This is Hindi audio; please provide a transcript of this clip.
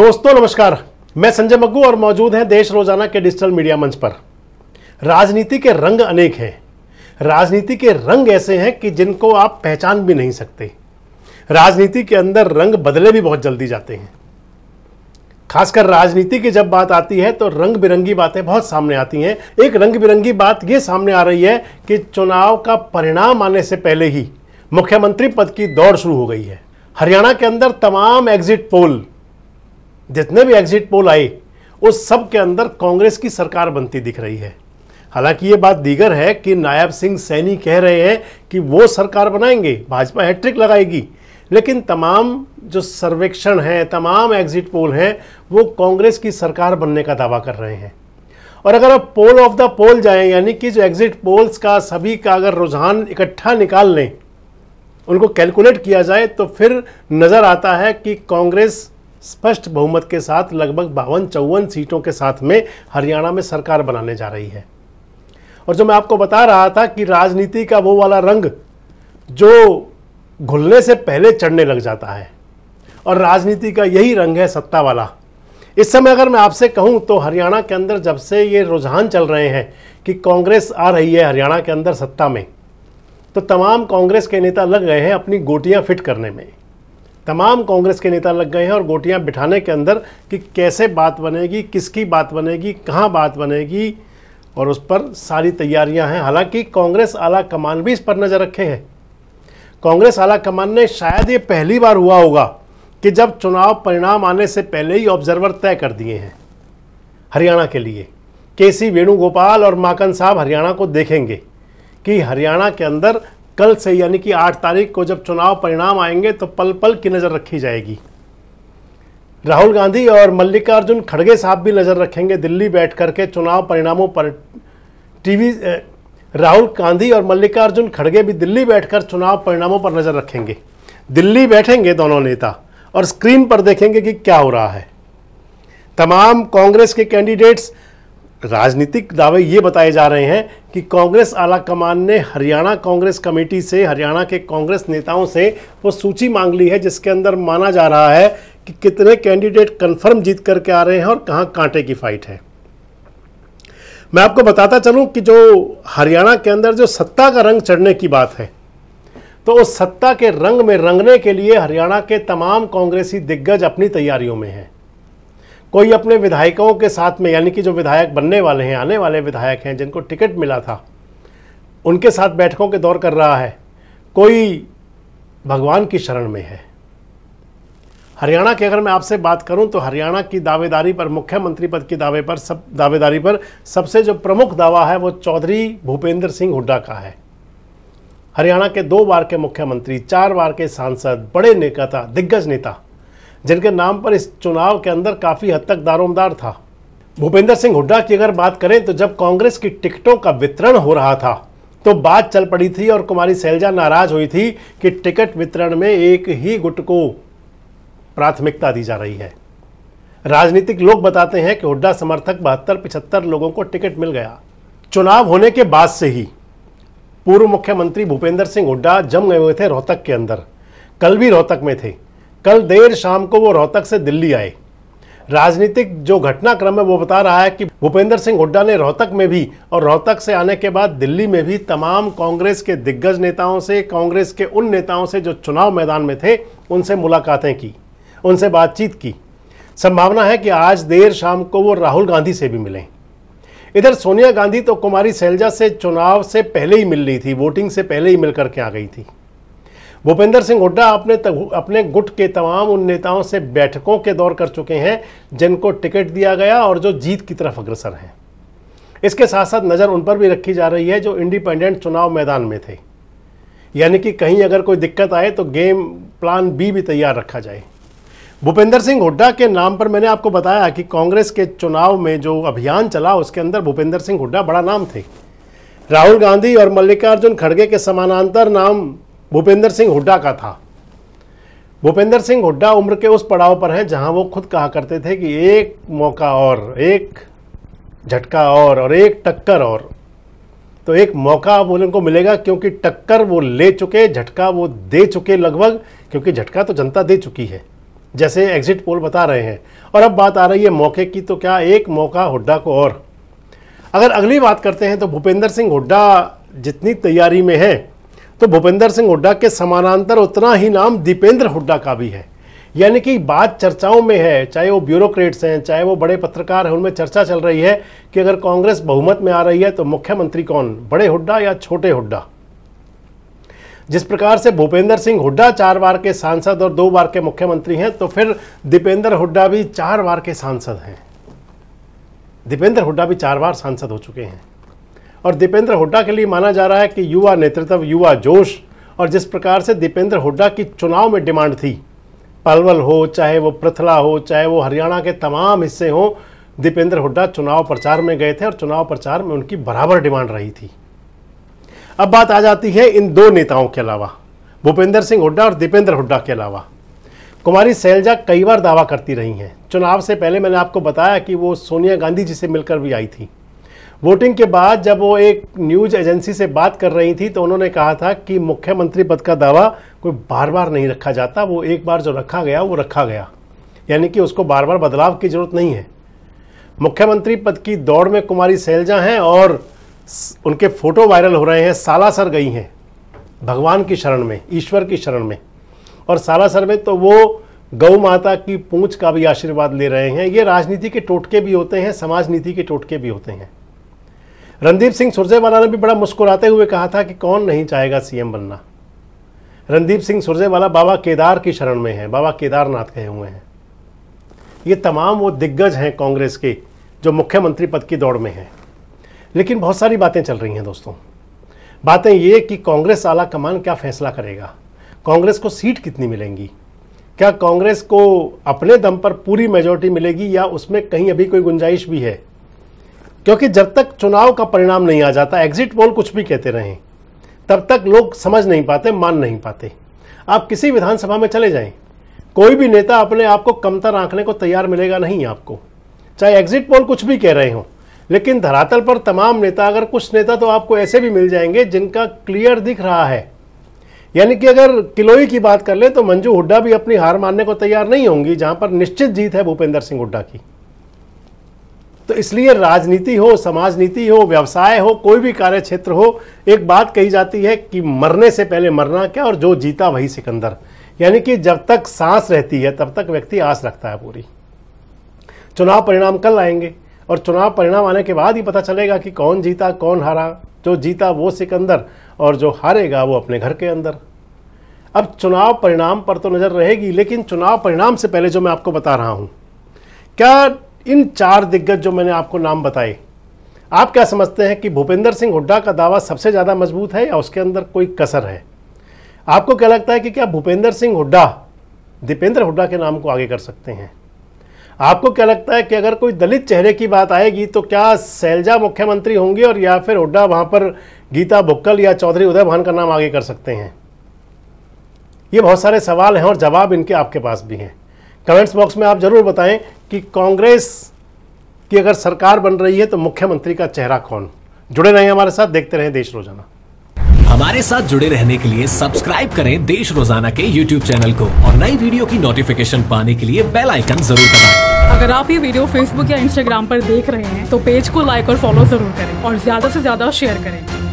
दोस्तों नमस्कार मैं संजय मग्गू और मौजूद हैं देश रोजाना के डिजिटल मीडिया मंच पर राजनीति के रंग अनेक हैं राजनीति के रंग ऐसे हैं कि जिनको आप पहचान भी नहीं सकते राजनीति के अंदर रंग बदले भी बहुत जल्दी जाते हैं खासकर राजनीति की जब बात आती है तो रंग बिरंगी बातें बहुत सामने आती हैं एक रंग बिरंगी बात ये सामने आ रही है कि चुनाव का परिणाम आने से पहले ही मुख्यमंत्री पद की दौड़ शुरू हो गई है हरियाणा के अंदर तमाम एग्जिट पोल जितने भी एग्जिट पोल आए उस सब के अंदर कांग्रेस की सरकार बनती दिख रही है हालांकि ये बात दीगर है कि नायब सिंह सैनी कह रहे हैं कि वो सरकार बनाएंगे भाजपा हैट्रिक लगाएगी लेकिन तमाम जो सर्वेक्षण हैं तमाम एग्जिट पोल हैं वो कांग्रेस की सरकार बनने का दावा कर रहे हैं और अगर आप पोल ऑफ द पोल जाएं यानी कि जो एग्जिट पोल्स का सभी का अगर रुझान इकट्ठा निकाल लें उनको कैलकुलेट किया जाए तो फिर नज़र आता है कि कांग्रेस स्पष्ट बहुमत के साथ लगभग बावन चौवन सीटों के साथ में हरियाणा में सरकार बनाने जा रही है और जो मैं आपको बता रहा था कि राजनीति का वो वाला रंग जो घुलने से पहले चढ़ने लग जाता है और राजनीति का यही रंग है सत्ता वाला इस समय अगर मैं आपसे कहूं तो हरियाणा के अंदर जब से ये रुझान चल रहे हैं कि कांग्रेस आ रही है हरियाणा के अंदर सत्ता में तो तमाम कांग्रेस के नेता लग गए हैं अपनी गोटियां फिट करने में तमाम कांग्रेस के नेता लग गए हैं और गोटियां बिठाने के अंदर कि कैसे बात बनेगी किसकी बात बनेगी कहाँ बात बनेगी और उस पर सारी तैयारियां हैं हालांकि कांग्रेस आला कमान भी इस पर नज़र रखे हैं कांग्रेस आला कमान ने शायद ये पहली बार हुआ होगा कि जब चुनाव परिणाम आने से पहले ही ऑब्जर्वर तय कर दिए हैं हरियाणा के लिए के सी वेणुगोपाल और माकन साहब हरियाणा को देखेंगे कि हरियाणा के अंदर कल से यानी कि आठ तारीख को जब चुनाव परिणाम आएंगे तो पल पल की नज़र रखी जाएगी राहुल गांधी और मल्लिकार्जुन खड़गे साहब भी नज़र रखेंगे दिल्ली बैठ कर के चुनाव परिणामों पर टीवी राहुल गांधी और मल्लिकार्जुन खड़गे भी दिल्ली बैठकर चुनाव परिणामों पर नज़र रखेंगे दिल्ली बैठेंगे दोनों नेता और स्क्रीन पर देखेंगे कि क्या हो रहा है तमाम कांग्रेस के कैंडिडेट्स राजनीतिक दावे ये बताए जा रहे हैं कि कांग्रेस आला कमान ने हरियाणा कांग्रेस कमेटी से हरियाणा के कांग्रेस नेताओं से वो सूची मांग ली है जिसके अंदर माना जा रहा है कि कितने कैंडिडेट कंफर्म जीत करके आ रहे हैं और कहाँ कांटे की फाइट है मैं आपको बताता चलूं कि जो हरियाणा के अंदर जो सत्ता का रंग चढ़ने की बात है तो उस सत्ता के रंग में रंगने के लिए हरियाणा के तमाम कांग्रेसी दिग्गज अपनी तैयारियों में हैं कोई अपने विधायकों के साथ में यानी कि जो विधायक बनने वाले हैं आने वाले विधायक हैं जिनको टिकट मिला था उनके साथ बैठकों के दौर कर रहा है कोई भगवान की शरण में है हरियाणा की अगर मैं आपसे बात करूं तो हरियाणा की दावेदारी पर मुख्यमंत्री पद की दावे पर सब दावेदारी पर सबसे जो प्रमुख दावा है वो चौधरी भूपेंद्र सिंह हुड्डा का है हरियाणा के दो बार के मुख्यमंत्री चार बार के सांसद बड़े नेता दिग्गज नेता जिनके नाम पर इस चुनाव के अंदर काफ़ी हद तक दारोमदार था भूपेंद्र सिंह हुड्डा की अगर बात करें तो जब कांग्रेस की टिकटों का वितरण हो रहा था तो बात चल पड़ी थी और कुमारी सैलजा नाराज हुई थी कि टिकट वितरण में एक ही गुट को प्राथमिकता दी जा रही है राजनीतिक लोग बताते हैं कि हुड्डा समर्थक बहत्तर पिछहत्तर लोगों को टिकट मिल गया चुनाव होने के बाद से ही पूर्व मुख्यमंत्री भूपेंद्र सिंह हुड्डा जम गए हुए थे रोहतक के अंदर कल भी रोहतक में थे कल देर शाम को वो रोहतक से दिल्ली आए राजनीतिक जो घटनाक्रम है वो बता रहा है कि भूपेंद्र सिंह हुड्डा ने रोहतक में भी और रोहतक से आने के बाद दिल्ली में भी तमाम कांग्रेस के दिग्गज नेताओं से कांग्रेस के उन नेताओं से जो चुनाव मैदान में थे उनसे मुलाकातें की उनसे बातचीत की संभावना है कि आज देर शाम को वो राहुल गांधी से भी मिलें इधर सोनिया गांधी तो कुमारी सैलजा से चुनाव से पहले ही मिल रही थी वोटिंग से पहले ही मिल करके आ गई थी भूपेंद्र सिंह हुड्डा अपने अपने गुट के तमाम उन नेताओं से बैठकों के दौर कर चुके हैं जिनको टिकट दिया गया और जो जीत की तरफ अग्रसर हैं इसके साथ साथ नज़र उन पर भी रखी जा रही है जो इंडिपेंडेंट चुनाव मैदान में थे यानी कि कहीं अगर कोई दिक्कत आए तो गेम प्लान बी भी तैयार रखा जाए भूपेंद्र सिंह हुड्डा के नाम पर मैंने आपको बताया कि कांग्रेस के चुनाव में जो अभियान चला उसके अंदर भूपेंद्र सिंह हुड्डा बड़ा नाम थे राहुल गांधी और मल्लिकार्जुन खड़गे के समानांतर नाम भूपेंद्र सिंह हुड्डा का था भूपेंद्र सिंह हुड्डा उम्र के उस पड़ाव पर हैं जहां वो खुद कहा करते थे कि एक मौका और एक झटका और और एक टक्कर और तो एक मौका अब उनको मिलेगा क्योंकि टक्कर वो ले चुके झटका वो दे चुके लगभग क्योंकि झटका तो जनता दे चुकी है जैसे एग्जिट पोल बता रहे हैं और अब बात आ रही है मौके की तो क्या एक मौका हुड्डा को और अगर अगली बात करते हैं तो भूपेंद्र सिंह हुड्डा जितनी तैयारी में है तो भूपेंद्र सिंह हुड्डा के समानांतर उतना ही नाम दीपेंद्र हुड्डा का भी है यानी कि बात चर्चाओं में है चाहे वो ब्यूरोक्रेट्स हैं चाहे वो बड़े पत्रकार हैं उनमें चर्चा चल रही है कि अगर कांग्रेस बहुमत में आ रही है तो मुख्यमंत्री कौन बड़े हुड्डा या छोटे हुड्डा जिस प्रकार से भूपेंद्र सिंह हुड्डा चार बार के सांसद और दो बार के मुख्यमंत्री हैं तो फिर दीपेंद्र हुड्डा भी चार बार के सांसद हैं दीपेंद्र हुड्डा भी चार बार सांसद हो चुके हैं और दीपेंद्र हुड्डा के लिए माना जा रहा है कि युवा नेतृत्व युवा जोश और जिस प्रकार से दीपेंद्र हुड्डा की चुनाव में डिमांड थी पलवल हो चाहे वो पृथला हो चाहे वो हरियाणा के तमाम हिस्से हों दीपेंद्र हुड्डा चुनाव प्रचार में गए थे और चुनाव प्रचार में उनकी बराबर डिमांड रही थी अब बात आ जाती है इन दो नेताओं के अलावा भूपेंद्र सिंह हुड्डा और दीपेंद्र हुड्डा के अलावा कुमारी सैलजा कई बार दावा करती रही हैं चुनाव से पहले मैंने आपको बताया कि वो सोनिया गांधी जी से मिलकर भी आई थी वोटिंग के बाद जब वो एक न्यूज एजेंसी से बात कर रही थी तो उन्होंने कहा था कि मुख्यमंत्री पद का दावा कोई बार बार नहीं रखा जाता वो एक बार जो रखा गया वो रखा गया यानी कि उसको बार बार बदलाव की जरूरत नहीं है मुख्यमंत्री पद की दौड़ में कुमारी सैलजा हैं और उनके फोटो वायरल हो रहे हैं सालासर गई हैं भगवान की शरण में ईश्वर की शरण में और सालासर में तो वो गौ माता की पूंछ का भी आशीर्वाद ले रहे हैं ये राजनीति के टोटके भी होते हैं समाज नीति के टोटके भी होते हैं रणदीप सिंह सुरजेवाला ने भी बड़ा मुस्कुराते हुए कहा था कि कौन नहीं चाहेगा सीएम बनना रणदीप सिंह सुरजेवाला बाबा केदार की शरण में हैं बाबा केदारनाथ कहे हुए हैं ये तमाम वो दिग्गज हैं कांग्रेस के जो मुख्यमंत्री पद की दौड़ में हैं लेकिन बहुत सारी बातें चल रही हैं दोस्तों बातें ये कि कांग्रेस आला कमान क्या फैसला करेगा कांग्रेस को सीट कितनी मिलेंगी क्या कांग्रेस को अपने दम पर पूरी मेजोरिटी मिलेगी या उसमें कहीं अभी कोई गुंजाइश भी है क्योंकि जब तक चुनाव का परिणाम नहीं आ जाता एग्जिट पोल कुछ भी कहते रहें तब तक लोग समझ नहीं पाते मान नहीं पाते आप किसी विधानसभा में चले जाएं कोई भी नेता अपने आप को कमतर आंकने को तैयार मिलेगा नहीं आपको चाहे एग्जिट पोल कुछ भी कह रहे हो लेकिन धरातल पर तमाम नेता अगर कुछ नेता तो आपको ऐसे भी मिल जाएंगे जिनका क्लियर दिख रहा है यानी कि अगर किलोई की बात कर ले तो मंजू हुड्डा भी अपनी हार मानने को तैयार नहीं होंगी जहां पर निश्चित जीत है भूपेंद्र सिंह हुड्डा की तो इसलिए राजनीति हो समाज नीति हो व्यवसाय हो कोई भी कार्य क्षेत्र हो एक बात कही जाती है कि मरने से पहले मरना क्या और जो जीता वही सिकंदर यानी कि जब तक सांस रहती है तब तक व्यक्ति आस रखता है पूरी चुनाव परिणाम कल आएंगे और चुनाव परिणाम आने के बाद ही पता चलेगा कि कौन जीता कौन हारा जो जीता वो सिकंदर और जो हारेगा वो अपने घर के अंदर अब चुनाव परिणाम पर तो नज़र रहेगी लेकिन चुनाव परिणाम से पहले जो मैं आपको बता रहा हूं क्या इन चार दिग्गज जो मैंने आपको नाम बताए आप क्या समझते हैं कि भूपेंद्र सिंह हुड्डा का दावा सबसे ज़्यादा मजबूत है या उसके अंदर कोई कसर है आपको क्या लगता है कि क्या भूपेंद्र सिंह हुड्डा दीपेंद्र हुड्डा के नाम को आगे कर सकते हैं आपको क्या लगता है कि अगर कोई दलित चेहरे की बात आएगी तो क्या सैलजा मुख्यमंत्री होंगे और या फिर हुड्डा वहाँ पर गीता भुक्कल या चौधरी उदय भान का नाम आगे कर सकते हैं ये बहुत सारे सवाल हैं और जवाब इनके आपके पास भी हैं कमेंट्स बॉक्स में आप ज़रूर बताएं कि कांग्रेस की अगर सरकार बन रही है तो मुख्यमंत्री का चेहरा कौन जुड़े रहें हमारे साथ देखते रहें देश रोजाना हमारे साथ जुड़े रहने के लिए सब्सक्राइब करें देश रोजाना के YouTube चैनल को और नई वीडियो की नोटिफिकेशन पाने के लिए बेल आइकन जरूर दबाएं। अगर आप ये वीडियो Facebook या Instagram पर देख रहे हैं तो पेज को लाइक और फॉलो जरूर करें और ज्यादा से ज्यादा शेयर करें